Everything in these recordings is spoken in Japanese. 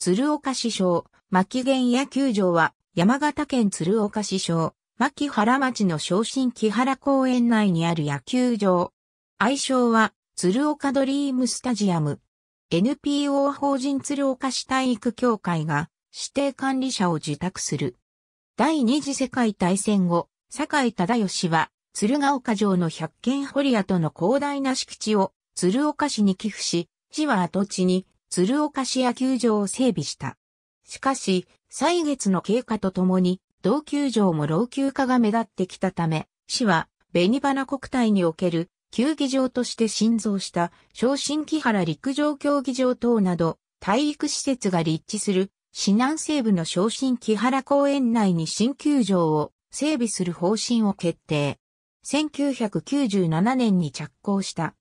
鶴岡市小、牧原野球場は、山形県鶴岡市小、牧原町の昇進木原公園内にある野球場。愛称は、鶴岡ドリームスタジアム。NPO 法人鶴岡市体育協会が、指定管理者を受託する。第二次世界大戦後、坂井忠義は、鶴岡城の百軒堀との広大な敷地を、鶴岡市に寄付し、市は跡地に、鶴岡市野球場を整備した。しかし、歳月の経過とともに、同球場も老朽化が目立ってきたため、市は、紅花国体における球技場として新造した昇進木原陸上競技場等など体育施設が立地する市南西部の昇進木原公園内に新球場を整備する方針を決定。1997年に着工した。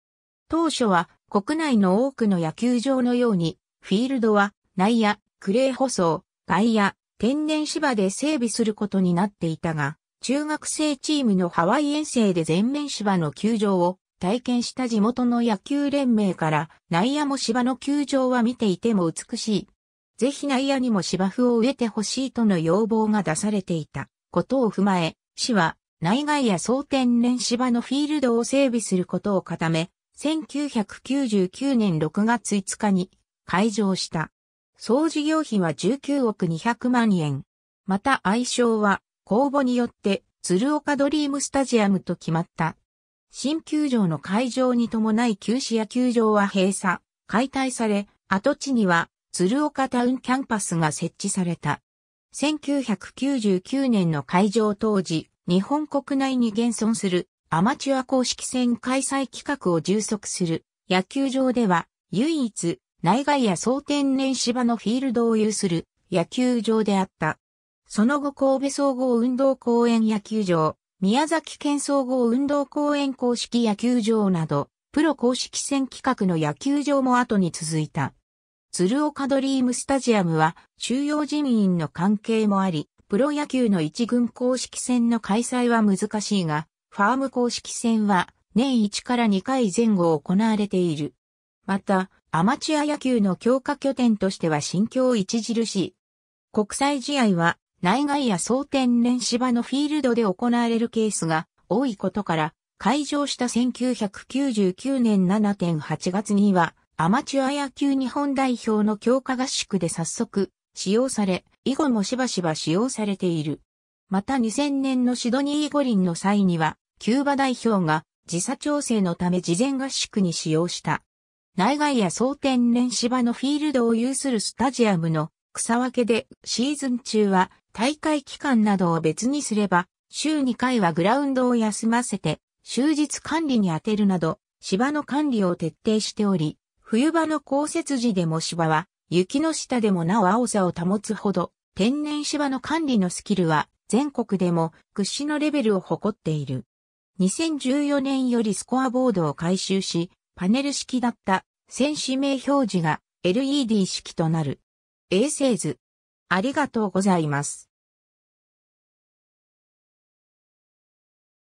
当初は国内の多くの野球場のように、フィールドは内野、クレー舗装、外野、天然芝で整備することになっていたが、中学生チームのハワイ遠征で全面芝の球場を体験した地元の野球連盟から内野も芝の球場は見ていても美しい。ぜひ内野にも芝生を植えてほしいとの要望が出されていたことを踏まえ、市は内外野総天然芝のフィールドを整備することを固め、1999年6月5日に開場した。総事業費は19億200万円。また愛称は公募によって鶴岡ドリームスタジアムと決まった。新球場の会場に伴い旧市野球場は閉鎖、解体され、跡地には鶴岡タウンキャンパスが設置された。1999年の会場当時、日本国内に現存するアマチュア公式戦開催企画を充足する野球場では唯一内外や総天然芝のフィールドを有する野球場であった。その後神戸総合運動公園野球場、宮崎県総合運動公園公式野球場など、プロ公式戦企画の野球場も後に続いた。鶴岡ドリームスタジアムは収容人員の関係もあり、プロ野球の一軍公式戦の開催は難しいが、ファーム公式戦は年1から2回前後行われている。また、アマチュア野球の強化拠点としては心境著しい。国際試合は内外や総天然芝のフィールドで行われるケースが多いことから、開場した1999年7.8月には、アマチュア野球日本代表の強化合宿で早速使用され、以後もしばしば使用されている。また2000年のシドニー五輪の際には、キューバ代表が時差調整のため事前合宿に使用した。内外や総天然芝のフィールドを有するスタジアムの草分けでシーズン中は大会期間などを別にすれば、週2回はグラウンドを休ませて、終日管理に充てるなど、芝の管理を徹底しており、冬場の降雪時でも芝は、雪の下でもなお青さを保つほど、天然芝の管理のスキルは全国でも屈指のレベルを誇っている。2014年よりスコアボードを改修し、パネル式だった選手名表示が LED 式となる。衛星図。ありがとうございます。